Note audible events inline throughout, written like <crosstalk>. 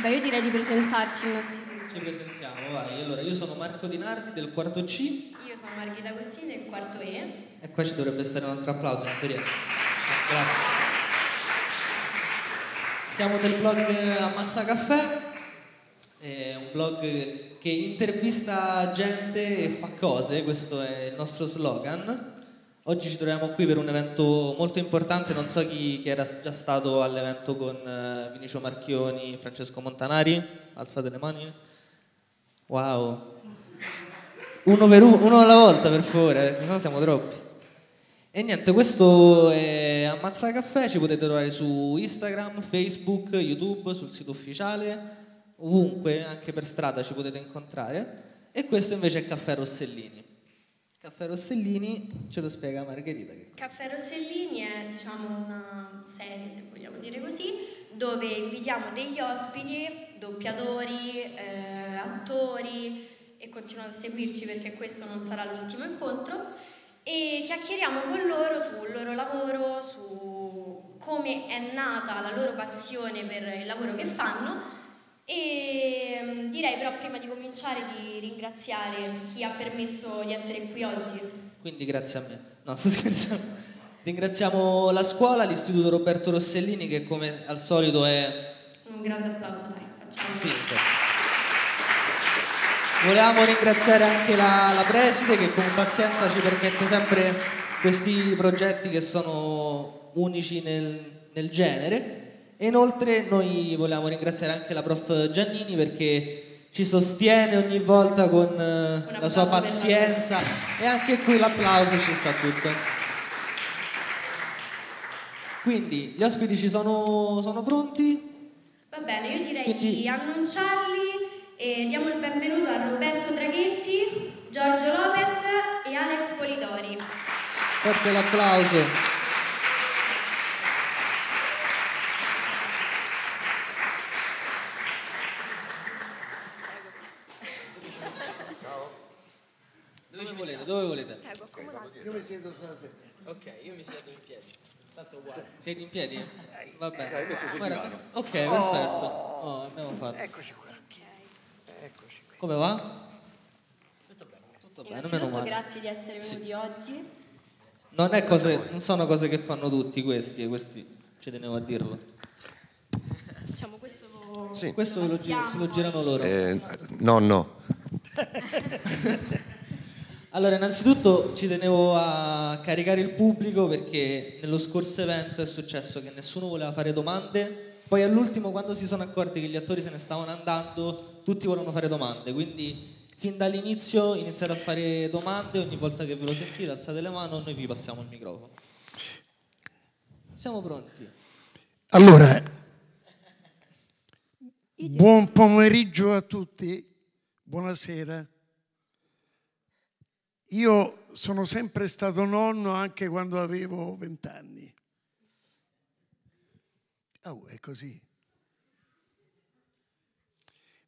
Beh, io direi di presentarci innanzitutto. Ci presentiamo, vai. Allora, io sono Marco Di Nardi del quarto C. Io sono Margherita Cossi del quarto E. E qua ci dovrebbe stare un altro applauso, in teoria. Grazie. Siamo del blog Ammazza Caffè, è un blog che intervista gente e fa cose, questo è il nostro slogan. Oggi ci troviamo qui per un evento molto importante, non so chi, chi era già stato all'evento con eh, Vinicio Marchioni, Francesco Montanari, alzate le mani. Wow, uno, uno, uno alla volta per favore, eh, se no siamo troppi. E niente, questo è Ammazza Caffè, ci potete trovare su Instagram, Facebook, YouTube, sul sito ufficiale, ovunque, anche per strada ci potete incontrare. E questo invece è Caffè Rossellini. Caffè Rossellini ce lo spiega Margherita. Caffè Rossellini è diciamo, una serie, se vogliamo dire così, dove invitiamo degli ospiti, doppiatori, eh, attori e continuano a seguirci perché questo non sarà l'ultimo incontro e chiacchieriamo con loro sul loro lavoro, su come è nata la loro passione per il lavoro che fanno e ehm, direi però prima di cominciare di ringraziare chi ha permesso di essere qui oggi. Quindi grazie a me. No, <laughs> sto scherzando. Ringraziamo la scuola, l'Istituto Roberto Rossellini che come al solito è... Un grande applauso, dai, facciamo. Sì, certo. Volevamo ringraziare anche la, la preside che con pazienza ci permette sempre questi progetti che sono unici nel, nel genere e inoltre noi volevamo ringraziare anche la prof Giannini perché ci sostiene ogni volta con eh, la sua pazienza e anche qui l'applauso ci sta tutto. Quindi gli ospiti ci sono, sono pronti? Va bene, io direi Quindi... di annunciarli e diamo il benvenuto a Roberto Draghetti, Giorgio Lopez e Alex Polidori. Forte l'applauso. dove volete, dove volete. Prego, accomodate. Io mi siedo sulla sedia. Ok, io mi siedo in piedi. Tanto uguale. Siete in piedi? Vabbè. Dai, metto sul divano. Ok, oh. perfetto. Oh, abbiamo fatto. Eccoci qua. Okay. Eccoci qui. Come va? Tutto bene. Tutto bene, meno male. Grazie di essere venuti sì. oggi. Non, è cose, non, sono cose che fanno tutti questi, e questi ci tenevo a dirlo. Diciamo questo, sì. questo lo, lo, girano loro. Eh, no, no. <laughs> Allora, innanzitutto ci tenevo a caricare il pubblico perché nello scorso evento è successo che nessuno voleva fare domande, poi all'ultimo quando si sono accorti che gli attori se ne stavano andando, tutti volevano fare domande, quindi fin dall'inizio iniziate a fare domande, ogni volta che ve lo sentite alzate le mani, noi vi passiamo il microfono. Siamo pronti. Allora, buon pomeriggio a tutti, buonasera. Io sono sempre stato nonno anche quando avevo vent'anni. Oh, è così.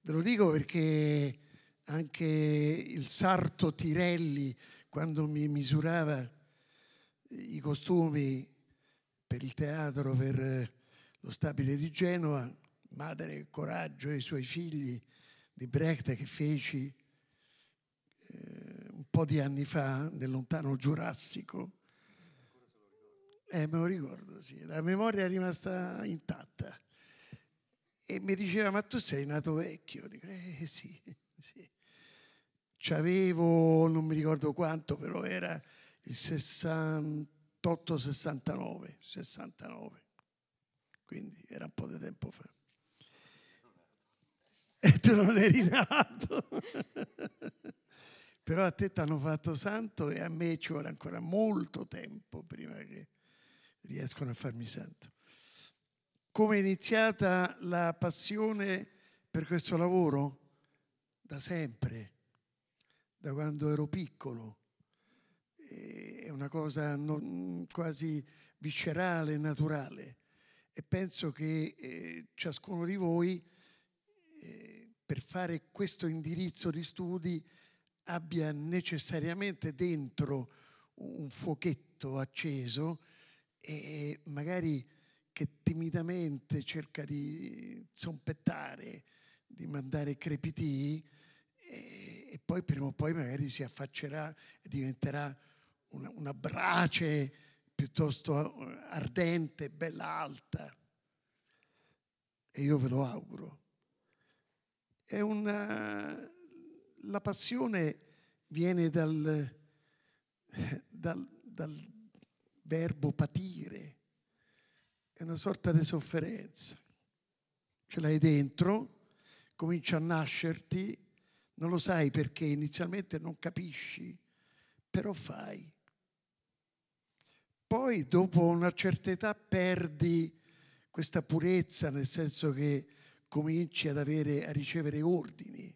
Ve lo dico perché anche il sarto Tirelli, quando mi misurava i costumi per il teatro, per lo stabile di Genova, Madre Coraggio e i suoi figli di Brecht che feci, eh, po' di anni fa, nel lontano Giurassico. Eh, me lo ricordo, sì. La memoria è rimasta intatta. E mi diceva, ma tu sei nato vecchio? Dico, eh sì, sì. C'avevo, non mi ricordo quanto, però era il 68, 69, 69. Quindi era un po' di tempo fa. E tu non eri nato. <laughs> Però a te ti hanno fatto santo e a me ci vuole ancora molto tempo prima che riescono a farmi santo. Come è iniziata la passione per questo lavoro? Da sempre, da quando ero piccolo. È una cosa non, quasi viscerale, naturale. E penso che eh, ciascuno di voi, eh, per fare questo indirizzo di studi, abbia necessariamente dentro un fuochetto acceso e magari che timidamente cerca di zompettare, di mandare crepitì e, poi prima o poi magari si affaccerà e diventerà una, una brace piuttosto ardente, bella alta. E io ve lo auguro. È una la passione viene dal, dal, dal verbo patire, è una sorta di sofferenza. Ce l'hai dentro, comincia a nascerti, non lo sai perché inizialmente non capisci, però fai. Poi dopo una certa età perdi questa purezza, nel senso che cominci ad avere, a ricevere ordini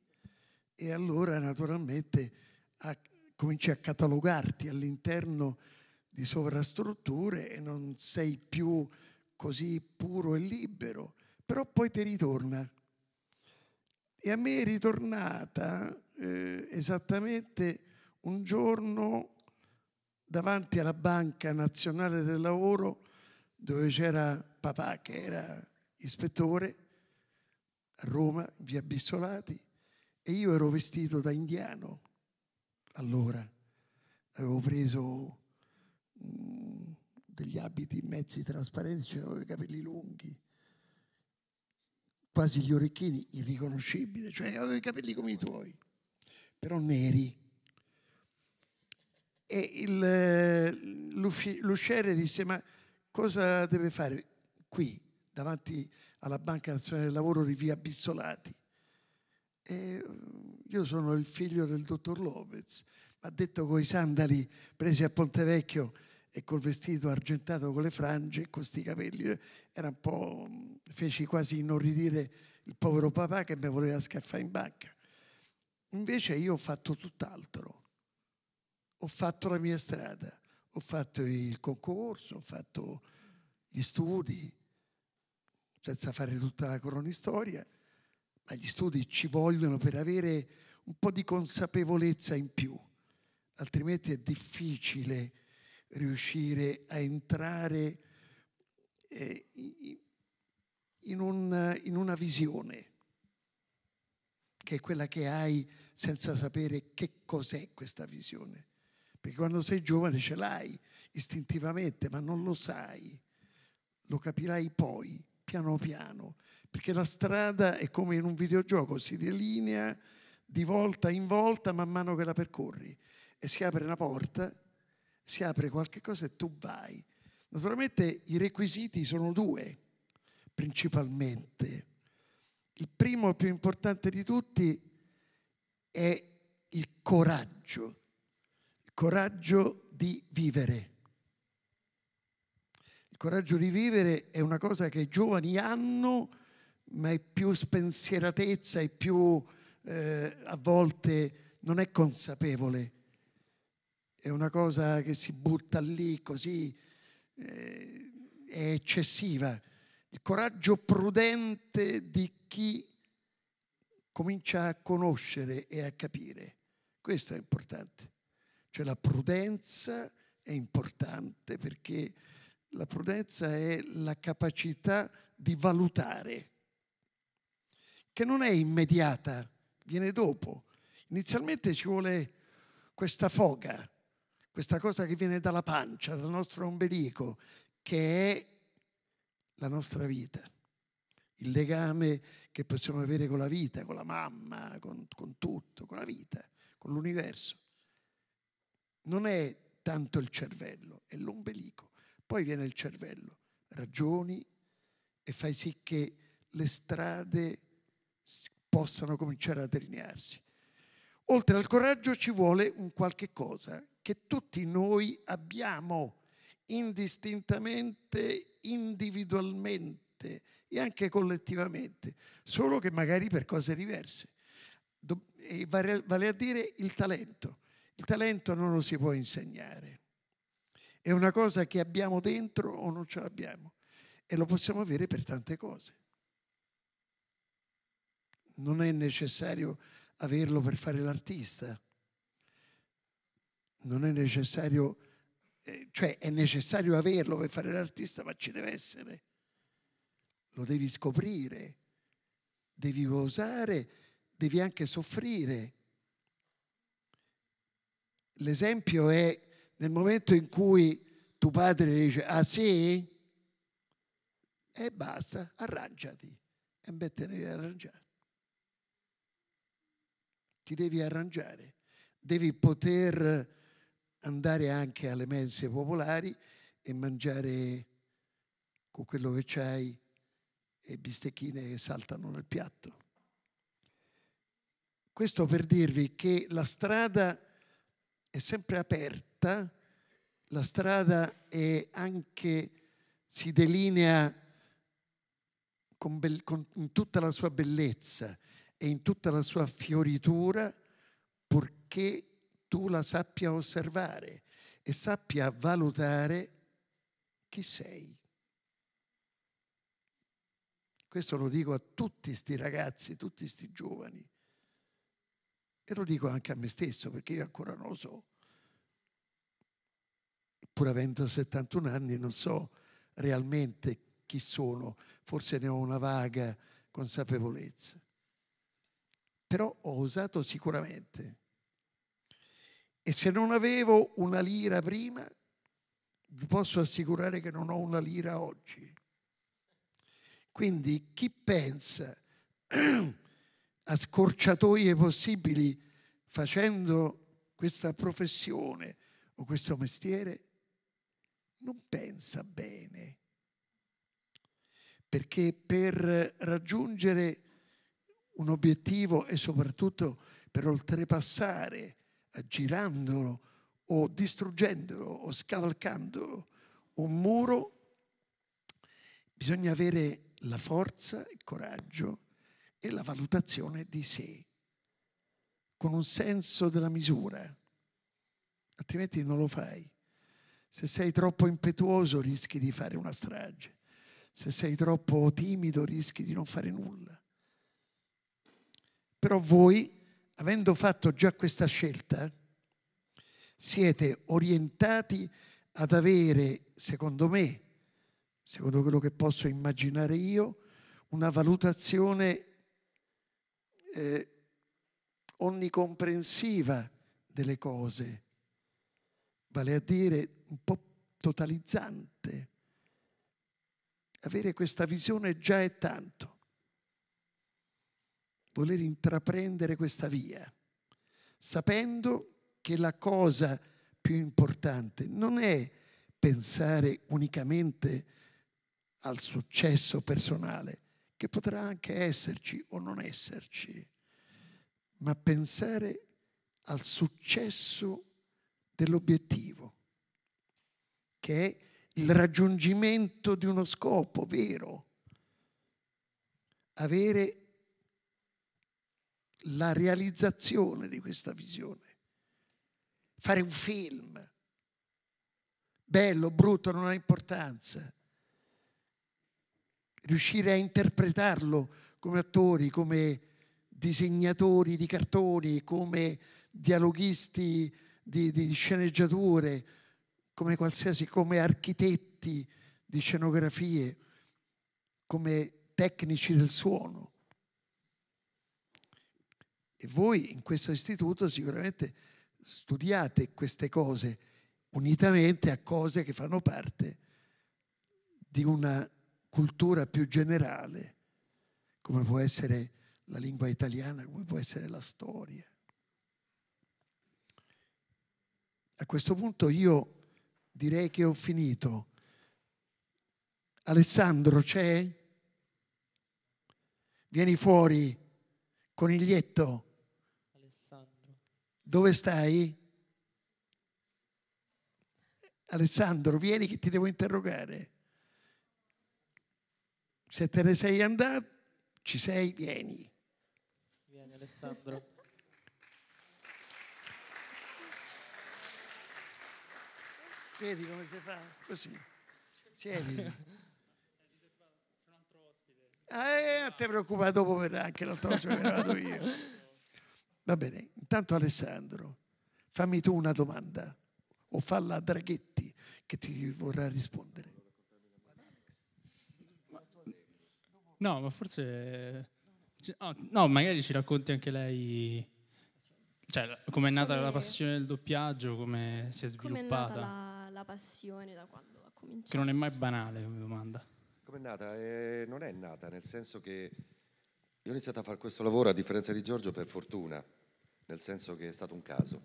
e allora naturalmente a, cominci a catalogarti all'interno di sovrastrutture e non sei più così puro e libero, però poi ti ritorna. E a me è ritornata eh, esattamente un giorno davanti alla Banca Nazionale del Lavoro dove c'era papà che era ispettore a Roma, via Bissolati, e io ero vestito da indiano. Allora avevo preso mm, degli abiti mezzi trasparenti, avevo i capelli lunghi, quasi gli orecchini irriconoscibili, cioè avevo i capelli come i tuoi, però neri. E il, l'usciere disse, ma cosa deve fare qui, davanti alla Banca Nazionale del Lavoro, Rivia Bizzolati? E io sono il figlio del dottor Lopez, ma detto con i sandali presi a Ponte Vecchio e col vestito argentato con le frange e con questi capelli, era un po', feci quasi inorridire il povero papà che mi voleva scaffare in banca. Invece io ho fatto tutt'altro. Ho fatto la mia strada, ho fatto il concorso, ho fatto gli studi, senza fare tutta la cronistoria ma gli studi ci vogliono per avere un po' di consapevolezza in più, altrimenti è difficile riuscire a entrare eh, in, un, in una visione che è quella che hai senza sapere che cos'è questa visione. Perché quando sei giovane ce l'hai istintivamente, ma non lo sai, lo capirai poi, piano piano, perché la strada è come in un videogioco, si delinea di volta in volta man mano che la percorri e si apre una porta, si apre qualche cosa e tu vai. Naturalmente i requisiti sono due, principalmente. Il primo e più importante di tutti è il coraggio, il coraggio di vivere. Il coraggio di vivere è una cosa che i giovani hanno ma è più spensieratezza, è più eh, a volte non è consapevole. È una cosa che si butta lì così, eh, è eccessiva. Il coraggio prudente di chi comincia a conoscere e a capire. Questo è importante. Cioè la prudenza è importante perché la prudenza è la capacità di valutare che non è immediata, viene dopo. Inizialmente ci vuole questa foga, questa cosa che viene dalla pancia, dal nostro ombelico, che è la nostra vita, il legame che possiamo avere con la vita, con la mamma, con, con tutto, con la vita, con l'universo. Non è tanto il cervello, è l'ombelico. Poi viene il cervello, ragioni e fai sì che le strade possano cominciare a delinearsi. Oltre al coraggio ci vuole un qualche cosa che tutti noi abbiamo indistintamente, individualmente e anche collettivamente, solo che magari per cose diverse. E vale a dire il talento. Il talento non lo si può insegnare. È una cosa che abbiamo dentro o non ce l'abbiamo e lo possiamo avere per tante cose non è necessario averlo per fare l'artista, non è necessario, eh, cioè è necessario averlo per fare l'artista, ma ci deve essere. Lo devi scoprire, devi osare, devi anche soffrire. L'esempio è nel momento in cui tuo padre dice, ah sì? E basta, arrangiati e mettere a arrangiare ti devi arrangiare, devi poter andare anche alle mense popolari e mangiare con quello che c'hai e bistecchine che saltano nel piatto. Questo per dirvi che la strada è sempre aperta, la strada è anche, si delinea con, con tutta la sua bellezza, e in tutta la sua fioritura, purché tu la sappia osservare e sappia valutare chi sei. Questo lo dico a tutti sti ragazzi, tutti sti giovani. E lo dico anche a me stesso perché io ancora non lo so. Pur avendo 71 anni non so realmente chi sono, forse ne ho una vaga consapevolezza però ho usato sicuramente. E se non avevo una lira prima, vi posso assicurare che non ho una lira oggi. Quindi chi pensa <clears throat> a scorciatoie possibili facendo questa professione o questo mestiere, non pensa bene. Perché per raggiungere un obiettivo e soprattutto per oltrepassare, girandolo o distruggendolo o scavalcandolo, un muro, bisogna avere la forza, il coraggio e la valutazione di sé, con un senso della misura, altrimenti non lo fai. Se sei troppo impetuoso rischi di fare una strage, se sei troppo timido rischi di non fare nulla però voi, avendo fatto già questa scelta, siete orientati ad avere, secondo me, secondo quello che posso immaginare io, una valutazione eh, onnicomprensiva delle cose, vale a dire un po' totalizzante. Avere questa visione già è tanto voler intraprendere questa via, sapendo che la cosa più importante non è pensare unicamente al successo personale, che potrà anche esserci o non esserci, ma pensare al successo dell'obiettivo, che è il raggiungimento di uno scopo vero, avere la realizzazione di questa visione. Fare un film, bello, brutto, non ha importanza. Riuscire a interpretarlo come attori, come disegnatori di cartoni, come dialoghisti di, di sceneggiature, come qualsiasi, come architetti di scenografie, come tecnici del suono. E voi in questo istituto sicuramente studiate queste cose unitamente a cose che fanno parte di una cultura più generale, come può essere la lingua italiana, come può essere la storia. A questo punto io direi che ho finito. Alessandro c'è? Vieni fuori, coniglietto. Dove stai? Alessandro, vieni che ti devo interrogare. Se te ne sei andato, ci sei, vieni. Vieni Alessandro. Vedi come si fa? Così. Siedi. <laughs> Ah, eh, te ti preoccupare, dopo verrà anche l'altro ospite, me vado io. <laughs> Va bene, intanto Alessandro, fammi tu una domanda o falla a Draghetti che ti vorrà rispondere. No, ma forse... Ah, no, magari ci racconti anche lei cioè, come è nata la passione del doppiaggio, come si è sviluppata. Come è nata la, la passione da quando ha cominciato? Che non è mai banale come domanda. Come è nata? Eh, non è nata, nel senso che io ho iniziato a fare questo lavoro, a differenza di Giorgio, per fortuna, nel senso che è stato un caso.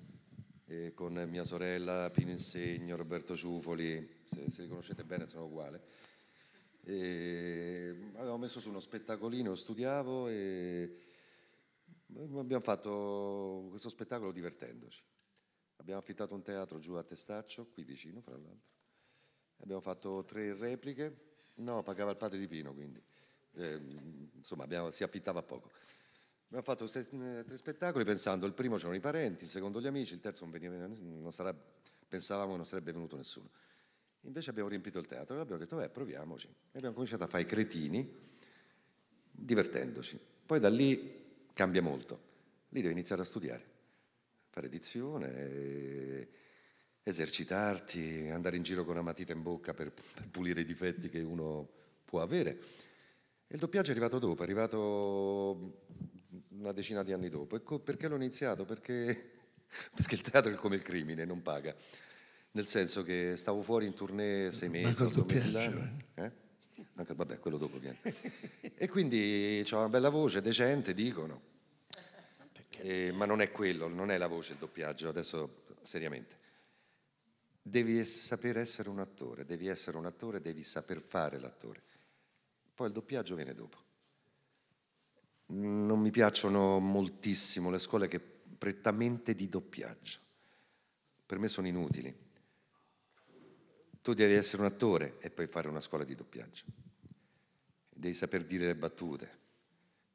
E con mia sorella, Pino Insegno, Roberto Ciufoli, se, se li conoscete bene sono uguali. Avevo messo su uno spettacolino, studiavo e abbiamo fatto questo spettacolo divertendoci. Abbiamo affittato un teatro giù a Testaccio, qui vicino fra l'altro. Abbiamo fatto tre repliche. No, pagava il padre di Pino quindi. Ehm, insomma abbiamo, si affittava poco. Abbiamo fatto eh, tre spettacoli pensando, il primo c'erano i parenti, il secondo gli amici, il terzo non veniva, non sarà, pensavamo non sarebbe venuto nessuno. Invece abbiamo riempito il teatro e abbiamo detto, beh, proviamoci. E abbiamo cominciato a fare i cretini, divertendoci. Poi da lì cambia molto. Lì devi iniziare a studiare, fare edizione, esercitarti, andare in giro con una matita in bocca per, per pulire i difetti che uno può avere il doppiaggio è arrivato dopo, è arrivato una decina di anni dopo. Ecco perché l'ho iniziato? Perché, <laughs> perché il teatro è come il crimine, non paga. Nel senso che stavo fuori in tournée sei mesi, otto mesi l'anno. Eh? eh? Anche, vabbè, quello dopo viene. e quindi ho una bella voce, decente, dicono. Eh, ma non è quello, non è la voce il doppiaggio, adesso seriamente. Devi es- sapere essere un attore, devi essere un attore, devi saper fare l'attore. Poi il doppiaggio viene dopo. Non mi piacciono moltissimo le scuole che prettamente di doppiaggio. Per me sono inutili. Tu devi essere un attore e poi fare una scuola di doppiaggio. Devi saper dire le battute.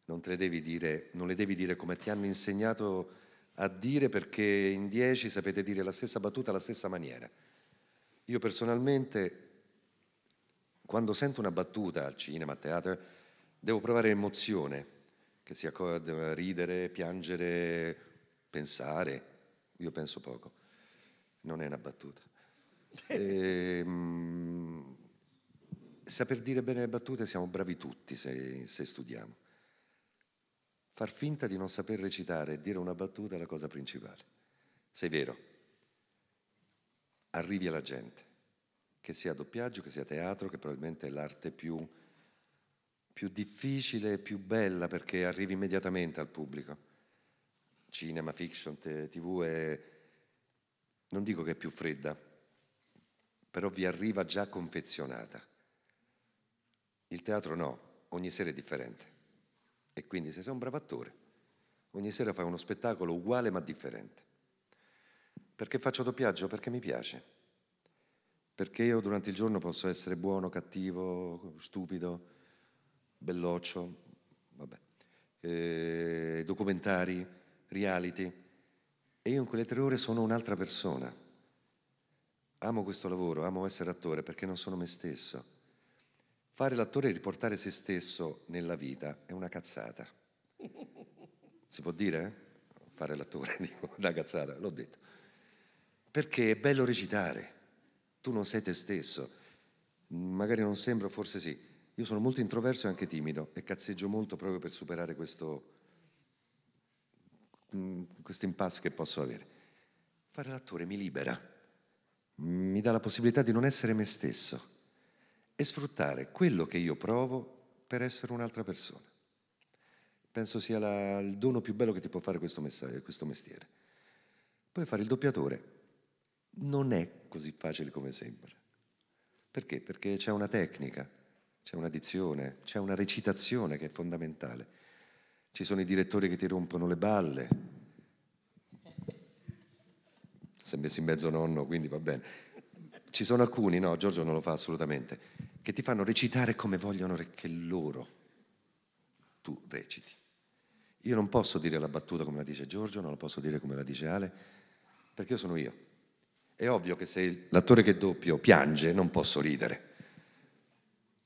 Non, le devi dire, non le devi dire come ti hanno insegnato a dire perché in dieci sapete dire la stessa battuta alla stessa maniera. Io personalmente quando sento una battuta al cinema, a teatro, devo provare emozione, che sia ridere, piangere, pensare. Io penso poco, non è una battuta. <laughs> e, ehm, saper dire bene le battute siamo bravi tutti se, se studiamo. Far finta di non saper recitare e dire una battuta è la cosa principale. Sei vero, arrivi alla gente che sia doppiaggio, che sia teatro, che probabilmente è l'arte più, più difficile e più bella perché arrivi immediatamente al pubblico. Cinema, fiction, tv è, non dico che è più fredda, però vi arriva già confezionata. Il teatro no, ogni sera è differente. E quindi se sei un bravo attore, ogni sera fai uno spettacolo uguale ma differente. Perché faccio doppiaggio? Perché mi piace perché io durante il giorno posso essere buono, cattivo, stupido, belloccio, vabbè, eh, documentari, reality. E io in quelle tre ore sono un'altra persona. Amo questo lavoro, amo essere attore perché non sono me stesso. Fare l'attore e riportare se stesso nella vita è una cazzata. Si può dire? Eh? Fare l'attore, <laughs> dico, una cazzata, l'ho detto. Perché è bello recitare tu non sei te stesso, magari non sembro, forse sì. Io sono molto introverso e anche timido e cazzeggio molto proprio per superare questo, mm, questo impasse che posso avere. Fare l'attore mi libera, mi dà la possibilità di non essere me stesso e sfruttare quello che io provo per essere un'altra persona. Penso sia la, il dono più bello che ti può fare questo, questo mestiere. Poi fare il doppiatore non è così facile come sembra. Perché? Perché c'è una tecnica, c'è una dizione, c'è una recitazione che è fondamentale. Ci sono i direttori che ti rompono le balle. Si è messo in mezzo nonno, quindi va bene. Ci sono alcuni, no, Giorgio non lo fa assolutamente, che ti fanno recitare come vogliono che loro tu reciti. Io non posso dire la battuta come la dice Giorgio, non la posso dire come la dice Ale, perché io sono io. È ovvio che se l'attore che doppio piange non posso ridere.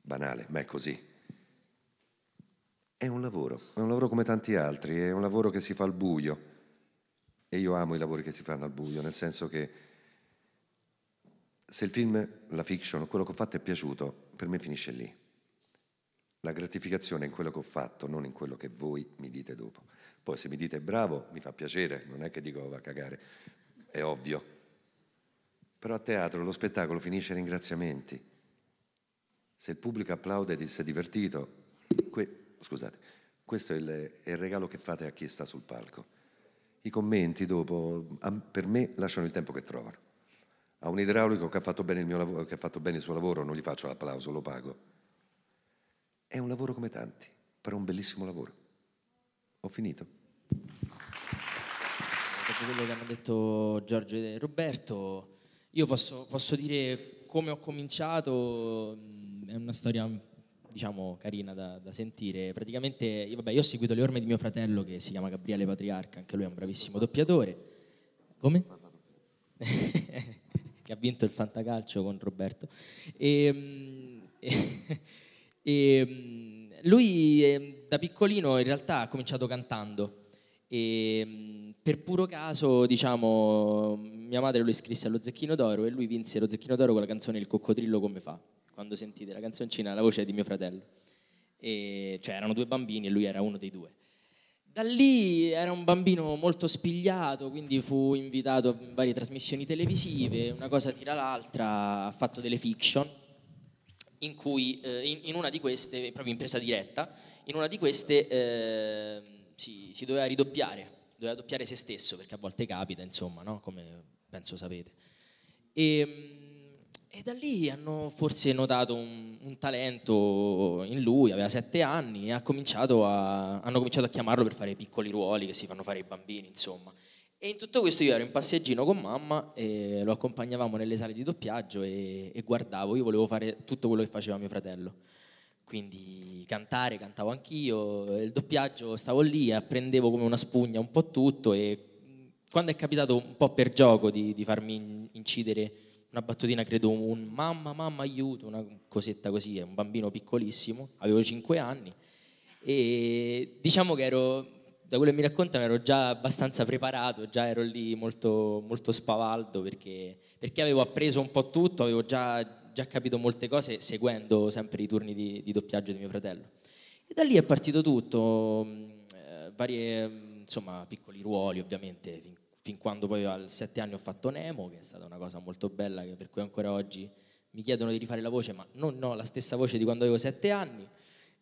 Banale, ma è così. È un lavoro, è un lavoro come tanti altri, è un lavoro che si fa al buio. E io amo i lavori che si fanno al buio, nel senso che se il film, la fiction, quello che ho fatto è piaciuto, per me finisce lì. La gratificazione è in quello che ho fatto, non in quello che voi mi dite dopo. Poi se mi dite bravo, mi fa piacere, non è che dico oh, va a cagare, è ovvio però a teatro lo spettacolo finisce ai ringraziamenti. Se il pubblico applaude e si è divertito, que, scusate, questo è il, è il regalo che fate a chi sta sul palco. I commenti dopo, per me, lasciano il tempo che trovano. A un idraulico che ha fatto bene il, lavoro, che ha fatto bene il suo lavoro non gli faccio l'applauso, lo pago. È un lavoro come tanti, però è un bellissimo lavoro. Ho finito quello che hanno detto Giorgio e Roberto, io posso, posso dire come ho cominciato, mm, è una storia diciamo carina da, da sentire. Praticamente, io, vabbè, io ho seguito le orme di mio fratello che si chiama Gabriele Patriarca, anche lui è un bravissimo doppiatore. Come? <laughs> che ha vinto il fantacalcio con Roberto. E, mm, <laughs> e, mm, lui eh, da piccolino in realtà ha cominciato cantando e ehm, per puro caso, diciamo, mia madre lo iscrisse allo Zecchino d'Oro e lui vinse lo Zecchino d'Oro con la canzone Il coccodrillo come fa. Quando sentite la canzoncina, la voce è di mio fratello. E, cioè, erano due bambini e lui era uno dei due. Da lì era un bambino molto spigliato, quindi fu invitato a varie trasmissioni televisive, una cosa tira l'altra, ha fatto delle fiction, in cui eh, in, in, una di queste, proprio in presa diretta, in una di queste... Eh, si, si, doveva ridoppiare, doveva doppiare se stesso, perché a volte capita, insomma, no? come penso sapete. E, ehm, e, da lì hanno forse notato un, un, talento in lui, aveva sette anni, e ha cominciato a, hanno cominciato a chiamarlo per fare piccoli ruoli che si fanno fare ai bambini, insomma. E in tutto questo io ero in passeggino con mamma e lo accompagnavamo nelle sale di doppiaggio e, e guardavo, io volevo fare tutto quello che faceva mio fratello quindi cantare, cantavo anch'io, eh, il doppiaggio stavo lì, apprendevo come una spugna un po' tutto e quando è capitato un po' per gioco di, di farmi incidere una battutina, credo un mamma, mamma, aiuto, una cosetta così, un bambino piccolissimo, avevo 5 anni e diciamo che ero, da quello che mi raccontano, ero già abbastanza preparato, già ero lì molto, molto spavaldo perché, perché avevo appreso un po' tutto, avevo già già capito molte cose seguendo sempre i turni di, di doppiaggio di mio fratello. E da lì è partito tutto, mm, eh, varie, mm, insomma, piccoli ruoli ovviamente, fin, fin quando poi al sette anni ho fatto Nemo, che è stata una cosa molto bella, per cui ancora oggi mi chiedono di rifare la voce, ma non ho la stessa voce di quando avevo sette anni. <laughs>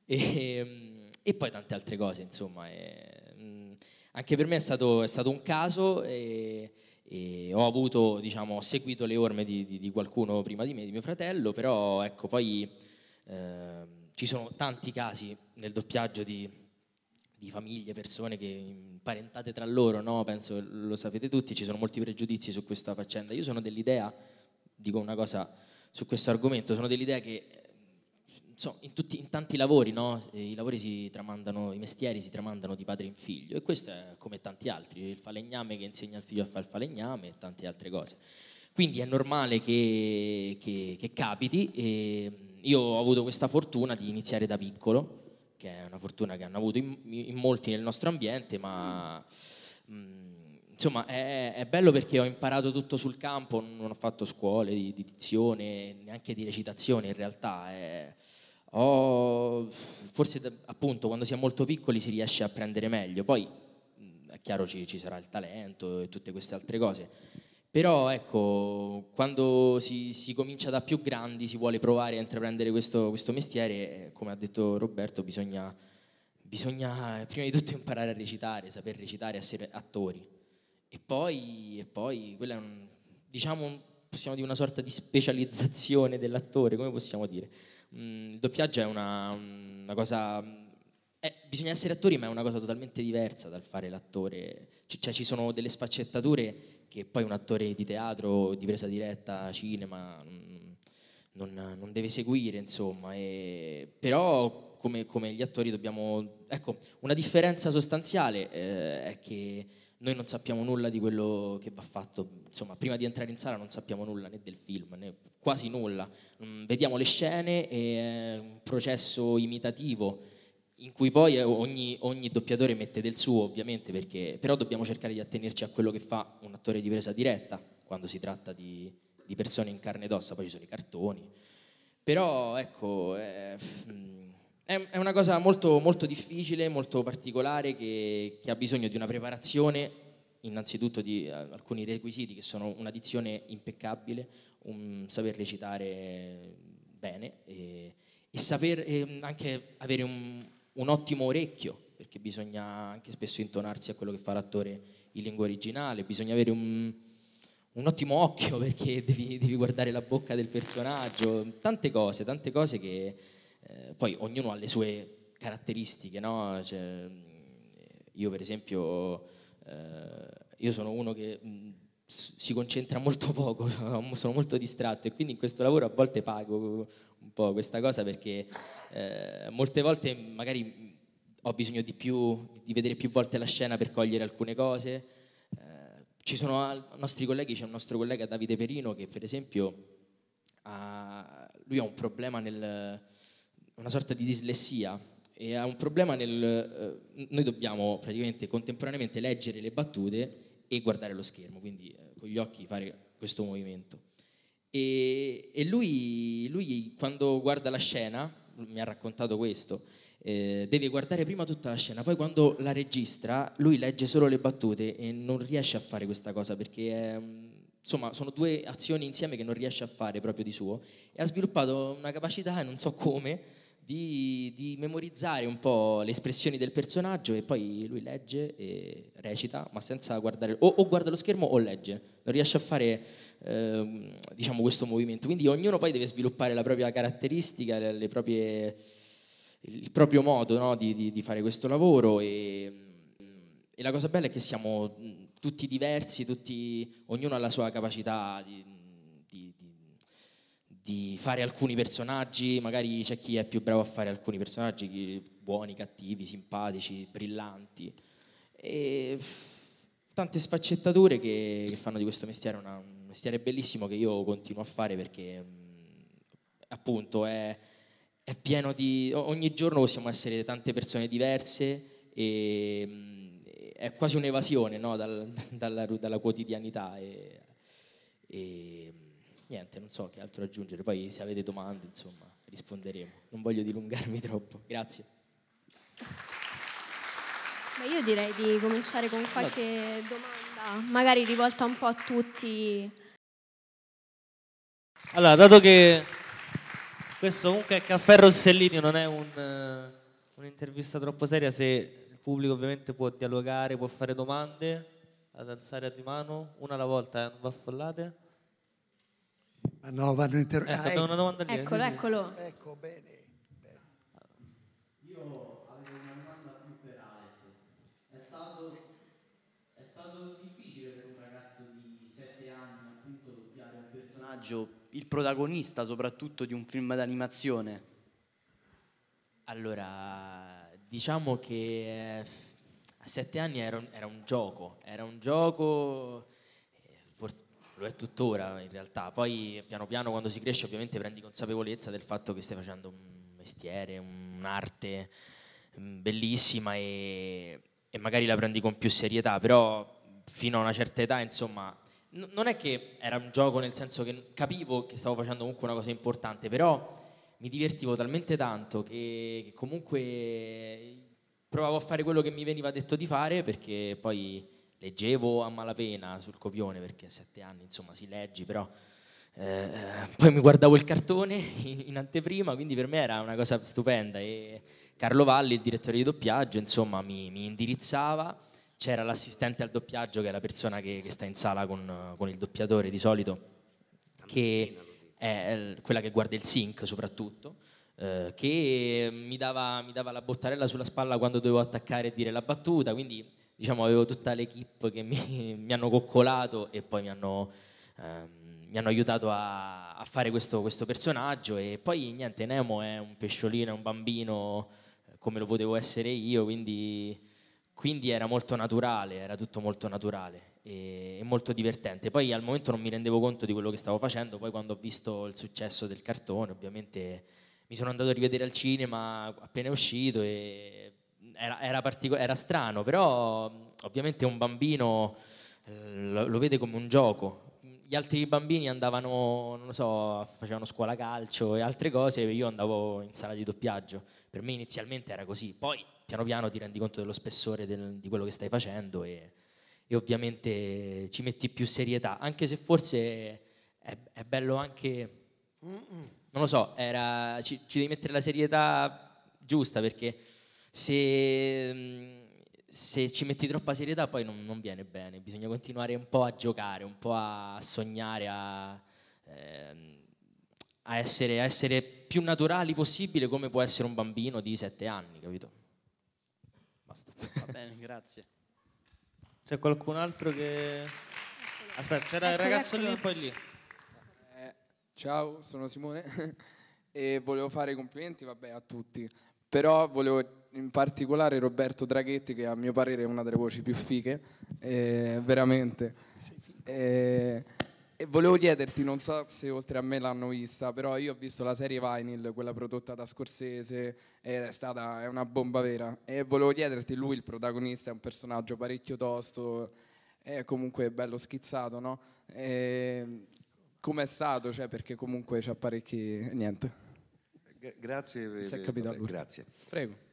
E, mm, e poi tante altre cose, insomma. E, anche per me è stato, è stato un caso. E, e ho avuto, diciamo, ho seguito le orme di, di, di, qualcuno prima di me, di mio fratello, però ecco, poi eh, ci sono tanti casi nel doppiaggio di, di famiglie, persone che imparentate tra loro, no? penso lo sapete tutti, ci sono molti pregiudizi su questa faccenda. Io sono dell'idea, dico una cosa su questo argomento, sono dell'idea che insomma, in, tutti, in, tanti lavori, no? i lavori si tramandano, i mestieri si tramandano di padre in figlio e questo è come tanti altri, il falegname che insegna al figlio a fare il falegname e tante altre cose. Quindi è normale che, che, che capiti e mm, io ho avuto questa fortuna di iniziare da piccolo, che è una fortuna che hanno avuto in, in molti nel nostro ambiente, ma... Mh, mm, insomma è, è, bello perché ho imparato tutto sul campo, non ho fatto scuole di, di dizione, neanche di recitazione in realtà. È, eh. ho, forse appunto quando si è molto piccoli si riesce a prendere meglio, poi è chiaro ci, ci sarà il talento e tutte queste altre cose, però ecco, quando si, si, comincia da più grandi, si vuole provare a intraprendere questo, questo mestiere, eh, come ha detto Roberto, bisogna, bisogna prima di tutto imparare a recitare, saper recitare, essere attori e poi, e poi quella è un, diciamo, possiamo dire una sorta di specializzazione dell'attore, come possiamo dire? Mm, il doppiaggio è una, una cosa... Eh, bisogna essere attori, ma è una cosa totalmente diversa dal fare l'attore. C- cioè ci sono delle sfaccettature che poi un attore di teatro, di presa diretta, cinema, mm, non, non deve seguire, insomma. E, però come, come, gli attori dobbiamo... Ecco, una differenza sostanziale eh, è che noi non sappiamo nulla di quello che va fatto, insomma prima di entrare in sala non sappiamo nulla né del film, né quasi nulla, mm, vediamo le scene e è un processo imitativo in cui poi eh, ogni, ogni doppiatore mette del suo ovviamente, perché, però dobbiamo cercare di attenerci a quello che fa un attore di presa diretta quando si tratta di, di persone in carne ed ossa, poi ci sono i cartoni, però ecco... Eh, mm, è una cosa molto, molto difficile, molto particolare, che, che, ha bisogno di una preparazione, innanzitutto di eh, alcuni requisiti che sono una dizione impeccabile, un saper recitare bene e, e saper e mm, anche avere un, un, ottimo orecchio, perché bisogna anche spesso intonarsi a quello che fa l'attore in lingua originale, bisogna avere un, un ottimo occhio <laughs> perché devi, devi guardare la bocca del personaggio, tante cose, tante cose che eh, poi ognuno ha le sue caratteristiche, no? cioè, mm, io per esempio, eh, io sono uno che mh, mm, si concentra molto poco, <laughs> sono molto distratto e quindi in questo lavoro a volte pago un po' questa cosa perché eh, molte volte magari mm, ho bisogno di, più, di vedere più volte la scena per cogliere alcune cose. Eh, ci sono nostri colleghi, c'è un nostro collega Davide Perino che per esempio ha, lui ha un problema nel, una sorta di dislessia e ha un problema nel... Eh, noi dobbiamo praticamente contemporaneamente leggere le battute e guardare lo schermo, quindi eh, con gli occhi fare questo movimento. E, e lui, lui, quando guarda la scena, mi ha raccontato questo, eh, deve guardare prima tutta la scena, poi quando la registra lui legge solo le battute e non riesce a fare questa cosa perché è, ehm, insomma sono due azioni insieme che non riesce a fare proprio di suo e ha sviluppato una capacità, non so come, di, di, memorizzare un po' le espressioni del personaggio e poi lui legge e recita, ma senza guardare, o, o guarda lo schermo o legge, non riesce a fare eh, diciamo, questo movimento. Quindi ognuno poi deve sviluppare la propria caratteristica, le, le proprie, il proprio modo no, di, di, di, fare questo lavoro e, e, la cosa bella è che siamo mm, tutti diversi, tutti, ognuno ha la sua capacità di di fare alcuni personaggi, magari c'è chi è più bravo a fare alcuni personaggi, buoni, cattivi, simpatici, brillanti, e tante sfaccettature che, che fanno di questo mestiere una, un mestiere bellissimo che io continuo a fare perché mm, appunto è, è, pieno di... ogni giorno possiamo essere tante persone diverse e mm, è quasi un'evasione no? Dal, <laughs> dalla, dalla, quotidianità. E, e, niente, non so che altro aggiungere, poi se avete domande insomma risponderemo, non voglio dilungarmi <laughs> troppo, grazie. Beh, io direi di cominciare con qualche allora. domanda, magari rivolta un po' a tutti. Allora, dato che questo comunque è Caffè Rossellini, non è un, eh, un'intervista troppo seria, se il pubblico ovviamente può dialogare, può fare domande ad alzare di mano, una alla volta, eh, non va affollate. Ma ah, no, vanno interrogati. Ecco, ah, una ecco. domanda lì. Eh, eccolo, sì, sì. eccolo. Ecco, bene. bene. Io avevo una domanda più per Alex. È stato, è stato difficile per un ragazzo di 7 anni appunto doppiare un personaggio, il protagonista soprattutto di un film d'animazione? Allora, diciamo che eh, a 7 anni era un, era un gioco, era un gioco lo è tuttora in realtà, poi piano piano quando si cresce ovviamente prendi consapevolezza del fatto che stai facendo un mestiere, un'arte mm, bellissima e, e magari la prendi con più serietà, però fino a una certa età insomma n- non è che era un gioco nel senso che capivo che stavo facendo comunque una cosa importante, però mi divertivo talmente tanto che, che comunque provavo a fare quello che mi veniva detto di fare perché poi leggevo a malavena sul copione perché a sette anni insomma si leggi, però eh, poi mi guardavo il cartone in anteprima, quindi per me era una cosa stupenda e Carlo Valli, il direttore di doppiaggio, insomma mi, mi indirizzava, c'era l'assistente al doppiaggio che è la persona che, che sta in sala con, con, il doppiatore di solito, che è quella che guarda il sync soprattutto. Eh, che mi dava, mi dava la bottarella sulla spalla quando dovevo attaccare e dire la battuta, quindi diciamo, avevo tutta l'equipe che mi, <laughs> mi, hanno coccolato e poi mi hanno, ehm, mi hanno aiutato a, a fare questo, questo, personaggio e poi niente, Nemo è un pesciolino, è un bambino eh, come lo potevo essere io, quindi, quindi era molto naturale, era tutto molto naturale e, e, molto divertente. Poi al momento non mi rendevo conto di quello che stavo facendo, poi quando ho visto il successo del cartone ovviamente mi sono andato a rivedere al cinema appena uscito e era, era, particol- era strano, però ovviamente un bambino eh, lo, lo vede come un gioco, gli altri bambini andavano, non lo so, facevano scuola calcio e altre cose, io andavo in sala di doppiaggio. Per me inizialmente era così, poi piano piano ti rendi conto dello spessore del, di quello che stai facendo e, e, ovviamente ci metti più serietà, anche se forse è, è bello anche, non lo so, era, ci, ci devi mettere la serietà giusta perché se, se ci metti troppa serietà poi non, non, viene bene, bisogna continuare un po' a giocare, un po' a sognare, a, ehm, a, essere, a essere più naturali possibile come può essere un bambino di sette anni, capito? Basta. Va bene, grazie. C'è qualcun altro che... Aspetta, c'era il ragazzo lì e poi lì. Eh, ciao, sono Simone <laughs> e volevo fare i complimenti vabbè, a tutti, però volevo in particolare Roberto Draghetti, che a mio parere è una delle voci più fiche, eh, veramente. Eh, e volevo chiederti, non so se oltre a me l'hanno vista, però io ho visto la serie Vinyl, quella prodotta da Scorsese, ed è stata è una bomba vera. E volevo chiederti, lui il protagonista è un personaggio parecchio tosto, è comunque bello schizzato, no? Come è stato? Cioè, perché comunque c'ha parecchi... niente. Grazie, per... capito grazie. Prego.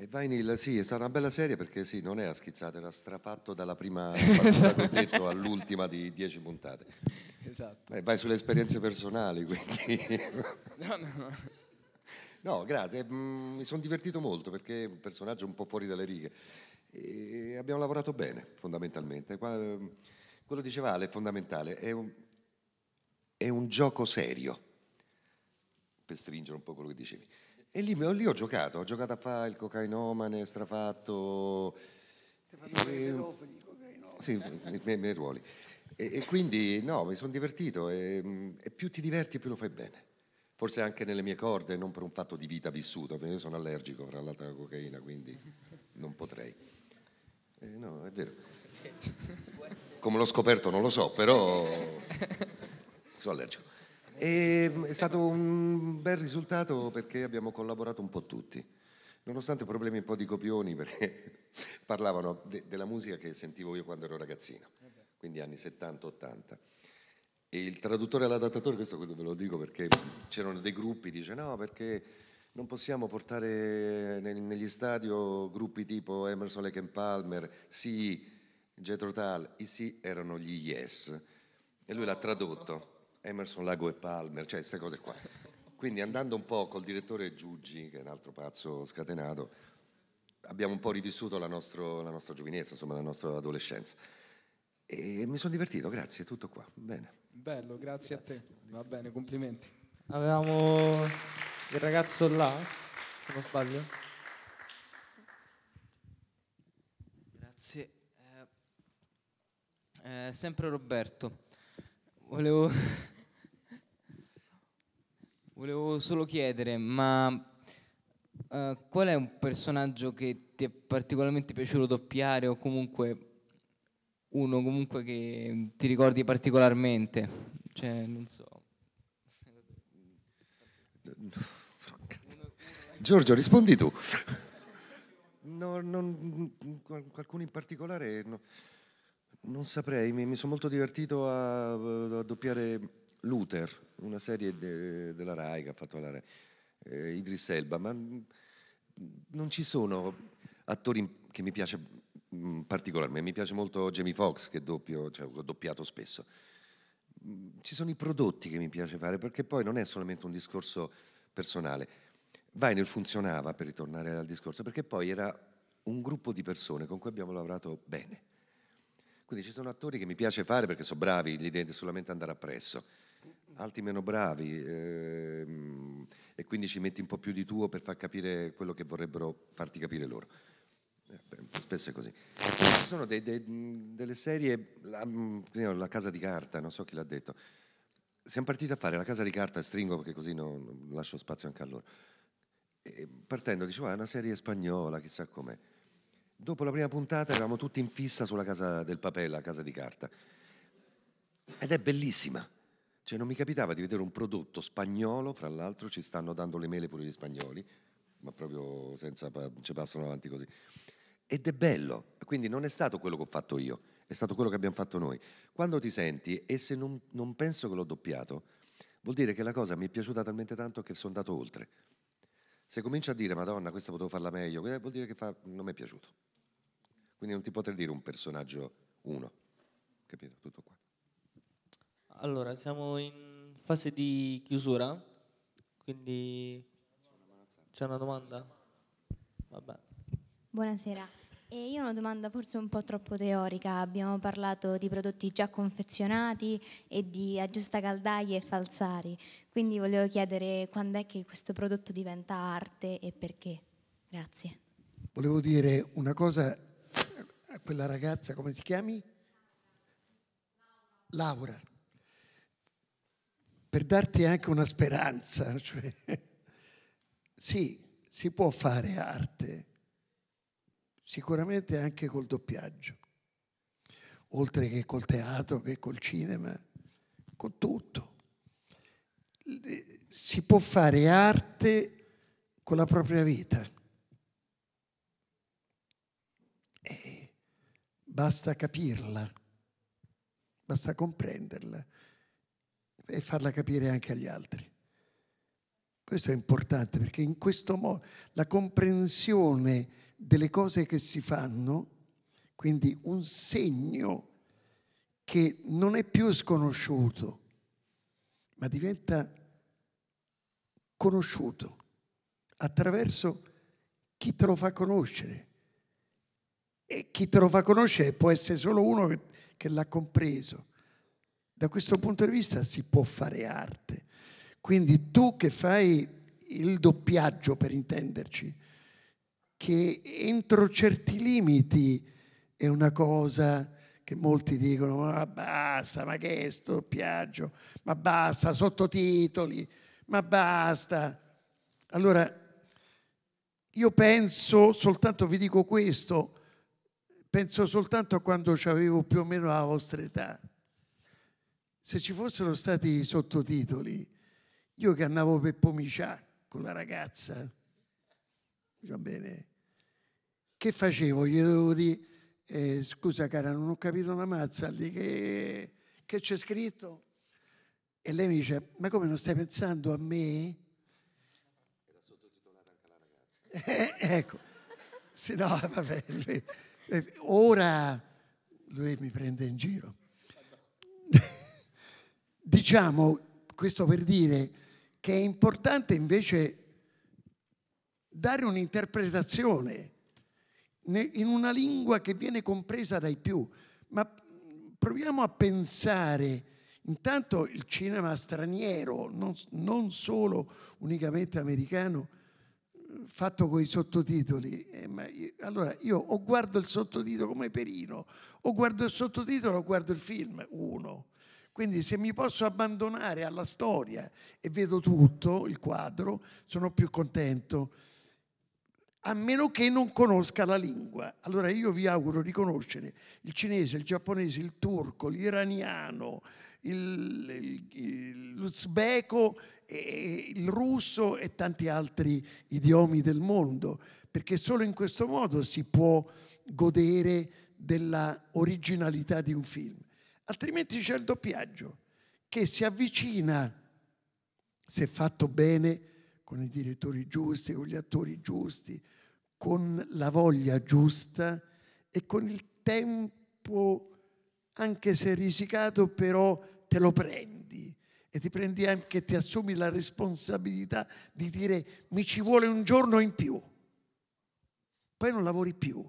E Vinyl, sì, è stata una bella serie perché sì, non era schizzata, era strafatto dalla prima <laughs> esatto. all'ultima di dieci puntate. Esatto. Beh, vai sulle esperienze personali, quindi... no, no, no. No, grazie, mm, mi sono divertito molto perché è un personaggio un po' fuori dalle righe. E abbiamo lavorato bene, fondamentalmente. Mm, quello diceva Ale è fondamentale, è un, è un gioco serio, per stringere un po' quello che dicevi e lì, lì, ho giocato, ho giocato a fare il cocainomane, strafatto... Ti fanno eh, i cocainomani. Sì, i miei, ruoli. E, e, quindi no, mi sono divertito e, e, più ti diverti più lo fai bene. Forse anche nelle mie corde, non per un fatto di vita vissuta, perché io sono allergico fra l'altro alla cocaina, quindi non potrei. Eh, no, è vero. Come l'ho scoperto non lo so, però sono allergico. E ehm, è stato un bel risultato perché abbiamo collaborato un po' tutti, nonostante problemi un po' di copioni perché <laughs> parlavano de- della musica che sentivo io quando ero ragazzino, quindi anni 70-80. E il traduttore e l'adattatore, questo ve lo dico perché c'erano dei gruppi, dice no perché non possiamo portare neg- negli stadio gruppi tipo Emerson, Lake Palmer, sì, Jethro Tal, i sì erano gli yes. E lui l'ha tradotto. Emerson, Lago e Palmer, cioè queste cose qua. Quindi andando un po' col direttore Giuggi, che è un altro pazzo scatenato, abbiamo un po' rivissuto la, nostro, la nostra giovinezza, insomma la nostra adolescenza. E mi sono divertito, grazie, è tutto qua. Bene. Bello, grazie, grazie, a te. Va bene, complimenti. Avevamo il ragazzo là, se non sbaglio. Grazie. Eh, eh sempre Roberto volevo, <laughs> volevo solo chiedere, ma uh, qual è un personaggio che ti è particolarmente piaciuto doppiare o comunque uno comunque che ti ricordi particolarmente? Cioè, non so. Giorgio, rispondi tu. <laughs> No, non, qualcuno in particolare... No. Non saprei, mi, mi sono molto divertito a, a, doppiare Luther, una serie de, della RAI che ha fatto la RAI, eh, Idris Elba, ma non ci sono attori che mi piace mm, particolarmente, mi piace molto Jamie Foxx che doppio, cioè, ho doppiato spesso. Mm, ci sono i prodotti che mi piace fare perché poi non è solamente un discorso personale. Vinyl funzionava, per ritornare al discorso, perché poi era un gruppo di persone con cui abbiamo lavorato bene quindi ci sono attori che mi piace fare perché sono bravi, gli devi solamente andare appresso, altri meno bravi ehm, e quindi ci metti un po' più di tuo per far capire quello che vorrebbero farti capire loro. Eh, spesso è così. Ci sono dei, dei, delle serie, la, mm, la, casa di carta, non so chi l'ha detto. Siamo partiti a fare la casa di carta, stringo perché così non, lascio spazio anche a loro. E partendo, dicevo, ah, è una serie spagnola, chissà com'è Dopo la prima puntata eravamo tutti in fissa sulla casa del papè, la casa di carta. Ed è bellissima. Cioè non mi capitava di vedere un prodotto spagnolo, fra l'altro ci stanno dando le mele pure gli spagnoli, ma proprio senza... ci passano avanti così. Ed è bello, quindi non è stato quello che ho fatto io, è stato quello che abbiamo fatto noi. Quando ti senti, e se non, non penso che l'ho doppiato, vuol dire che la cosa mi è piaciuta talmente tanto che sono andato oltre. Se comincia a dire, Madonna, questa potevo farla meglio, eh, vuol dire che fa... non mi è piaciuto. Quindi non ti potrei dire un personaggio uno. Capito? Tutto qua. Allora, siamo in fase di chiusura, quindi c'è una domanda? Vabbè. Buonasera. E io ho una domanda forse un po' troppo teorica, abbiamo parlato di prodotti già confezionati e di aggiustacaldaie e falsari, quindi volevo chiedere quando è che questo prodotto diventa arte e perché? Grazie. Volevo dire una cosa a quella ragazza, come ti chiami? Laura, per darti anche una speranza, <laughs> cioè, sì, si può fare arte sicuramente anche col doppiaggio, oltre che col teatro, che col cinema, con tutto. Eh, si può fare arte con la propria vita. E basta capirla, basta comprenderla e farla capire anche agli altri. Questo è importante perché in questo modo la comprensione delle cose che si fanno, quindi un segno che non è più sconosciuto, ma diventa conosciuto attraverso chi te lo fa conoscere. E chi te lo fa conoscere può essere solo uno che, che l'ha compreso. Da questo punto di vista si può fare arte. Quindi tu che fai il doppiaggio, per intenderci, che entro certi limiti è una cosa che molti dicono ma basta, ma che è sto ma basta, sottotitoli, ma basta. Allora, io penso soltanto, vi dico questo, penso soltanto a quando avevo più o meno la vostra età. Se ci fossero stati i sottotitoli, io che andavo per Pomicià con la ragazza, va bene. Che facevo? Gli dovevo dire, eh, scusa cara, non ho capito una mazza, di che, che c'è scritto? E lei mi dice, ma come non stai pensando a me? Era sottotitolata anche la ragazza. Eh, eh, ecco, se no, vabbè, lui, eh, ora lui mi prende in giro. <laughs> diciamo, questo per dire che è importante invece dare un'interpretazione in una lingua che viene compresa dai più. Ma proviamo a pensare intanto il cinema straniero, non, non solo unicamente americano, fatto con i sottotitoli. Eh, io, allora io o guardo il sottotitolo come Perino, o guardo il sottotitolo o guardo il film, uno. Quindi se mi posso abbandonare alla storia e vedo tutto, il quadro, sono più contento a meno che non conosca la lingua. Allora io vi auguro di conoscere il cinese, il giapponese, il turco, l'iraniano, l'uzbeko, il russo e tanti altri idiomi del mondo, perché solo in questo modo si può godere della originalità di un film. Altrimenti c'è il doppiaggio che si avvicina, se fatto bene, con i direttori giusti, con gli attori giusti, con la voglia giusta e con il tempo, anche se risicato, però te lo prendi e ti prendi anche, ti assumi la responsabilità di dire mi ci vuole un giorno in più. Poi non lavori più,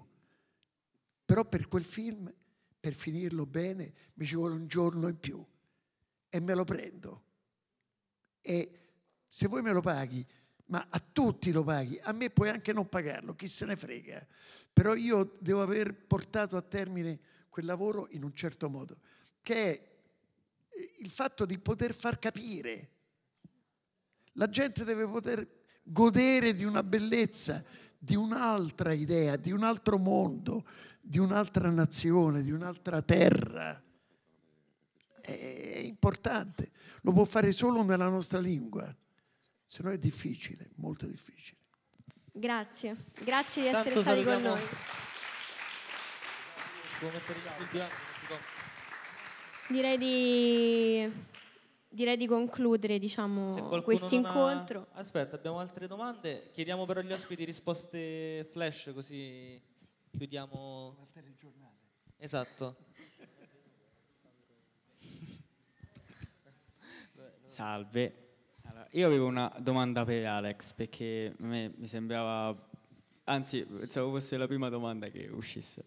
però per quel film, per finirlo bene, mi ci vuole un giorno in più e me lo prendo. E se vuoi me lo paghi, ma a tutti lo paghi, a me puoi anche non pagarlo, chi se ne frega, però io devo aver portato a termine quel lavoro in un certo modo, che è eh, il fatto di poter far capire. La gente deve poter godere di una bellezza, di un'altra idea, di un altro mondo, di un'altra nazione, di un'altra terra. È importante, lo può fare solo nella nostra lingua se no è difficile, molto difficile. Grazie, grazie di essere Tanto stati con noi. Direi di, direi di concludere diciamo, questo incontro. Ha... Aspetta, abbiamo altre domande. Chiediamo però agli ospiti risposte flash così chiudiamo. Esatto. Salve, eh, io avevo una domanda per Alex perché a me mi sembrava, anzi pensavo fosse la prima domanda che uscisse.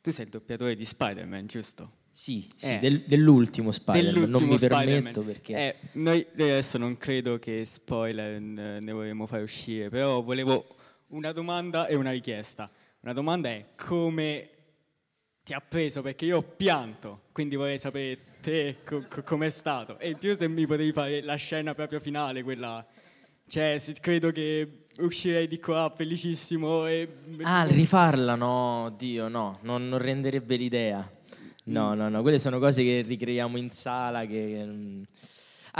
Tu sei il doppiatore di Spider-Man, giusto? Sì, sì eh. del, dell'ultimo Spider-Man, non mi permetto perché... Eh, noi adesso non credo che spoiler ne vorremmo fare uscire, però volevo una domanda e una richiesta. Una domanda è come ti ha preso perché io ho pianto, quindi vorrei sapere te co- co- com'è stato. E in più se mi potevi fare la scena proprio finale, quella... Cioè, credo che uscirei di qua felicissimo e... Ah, rifarla? No, Dio, no, non, non renderebbe l'idea. No, no, no, quelle sono cose che ricreiamo in sala, che... che mm,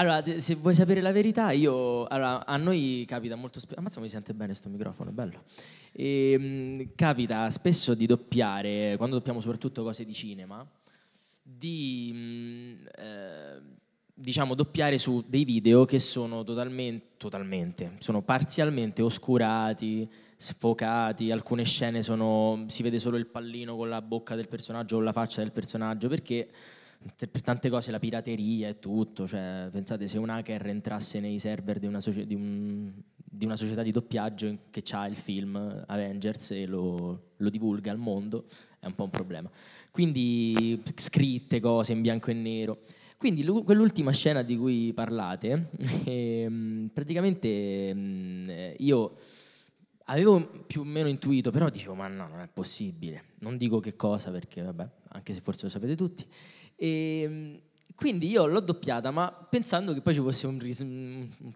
allora, se vuoi sapere la verità, io, allora, a noi capita molto spesso... Ammazza, mi sente bene questo microfono, è bello. E, ehm, mh, capita spesso di doppiare, quando doppiamo soprattutto cose di cinema, di... Mh, mm, eh, diciamo doppiare su dei video che sono totalmente, totalmente, sono parzialmente oscurati, sfocati, alcune scene sono, si vede solo il pallino con la bocca del personaggio o la faccia del personaggio perché per tante cose la pirateria e tutto, cioè, pensate se un hacker entrasse nei server di una, socia- di un, di una società di doppiaggio che ha il film Avengers e lo, lo, divulga al mondo, è un po' un problema. Quindi scritte cose in bianco e nero. Quindi l- quell'ultima scena di cui parlate, <laughs> ehm, praticamente ehm, io avevo più o meno intuito, però dicevo ma no, non è possibile. Non dico che cosa perché vabbè, anche se forse lo sapete tutti. E, ehm, quindi io l'ho doppiata, ma pensando che poi ci fosse un, ris-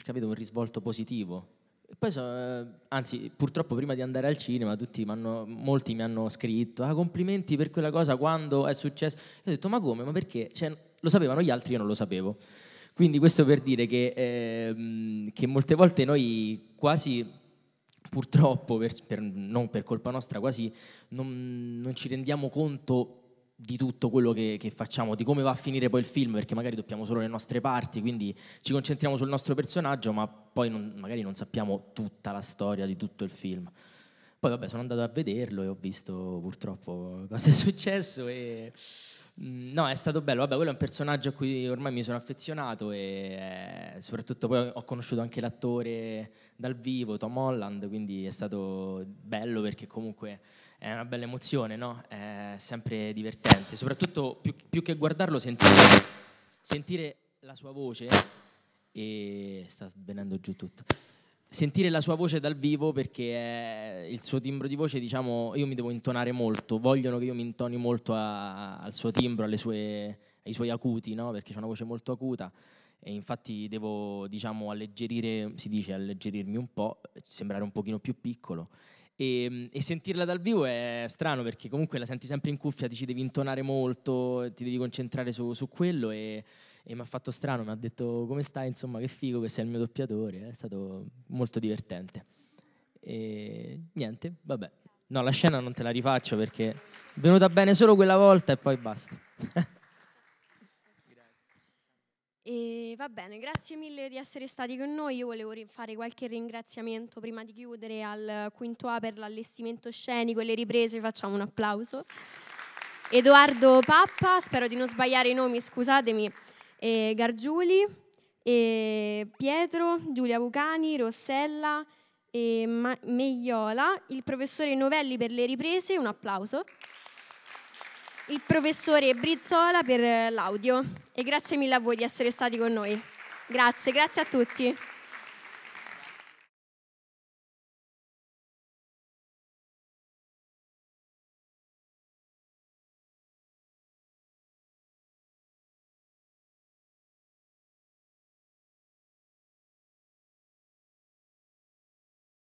capito, un risvolto positivo. So, eh, anzi, purtroppo prima di andare al cinema, mi molti mi hanno scritto: ah, complimenti per quella cosa quando è successo. E ho detto: ma come? Ma perché? Cioè, lo sapevano gli altri, io non lo sapevo. Quindi questo per dire che, eh, che molte volte noi quasi, purtroppo, per, per, non per colpa nostra, quasi non, non ci rendiamo conto di tutto quello che, che, facciamo, di come va a finire poi il film, perché magari doppiamo solo le nostre parti, quindi ci concentriamo sul nostro personaggio, ma poi non, magari non sappiamo tutta la storia di tutto il film. Poi vabbè, sono andato a vederlo e ho visto purtroppo <laughs> cosa è successo e... Mm, no, è stato bello. Vabbè, quello è un personaggio a cui ormai mi sono affezionato e eh, soprattutto poi ho conosciuto anche l'attore dal vivo, Tom Holland, quindi è stato bello perché comunque è una bella emozione, no? È sempre divertente. Soprattutto più, più che guardarlo, sentire, sentire, la sua voce e sta svenendo giù tutto. Sentire la sua voce dal vivo perché il suo timbro di voce, diciamo, io mi devo intonare molto, vogliono che io mi intoni molto a, al suo timbro, sue, ai suoi acuti, no? Perché c'è una voce molto acuta e infatti devo, diciamo, alleggerire, si dice alleggerirmi un po', sembrare un pochino più piccolo e, e, sentirla dal vivo è strano perché comunque la senti sempre in cuffia, ti ci devi intonare molto, ti devi concentrare su, su quello e, e mi ha fatto strano, mi ha detto come stai, insomma che figo che sei il mio doppiatore, è stato molto divertente. E niente, vabbè. No, la scena non te la rifaccio perché è venuta bene solo quella volta e poi basta. <laughs> E va bene, grazie mille di essere stati con noi. Io volevo fare qualche ringraziamento prima di chiudere al Quinto A per l'allestimento scenico e le riprese. Facciamo un applauso. Edoardo Pappa, spero di non sbagliare i nomi, scusatemi, e Gargiuli, e Pietro, Giulia Vucani, Rossella, e Ma- Megliola, il professore Novelli per le riprese, un applauso il professore Brizzola per l'audio e grazie mille a voi di essere stati con noi. Grazie, grazie a tutti.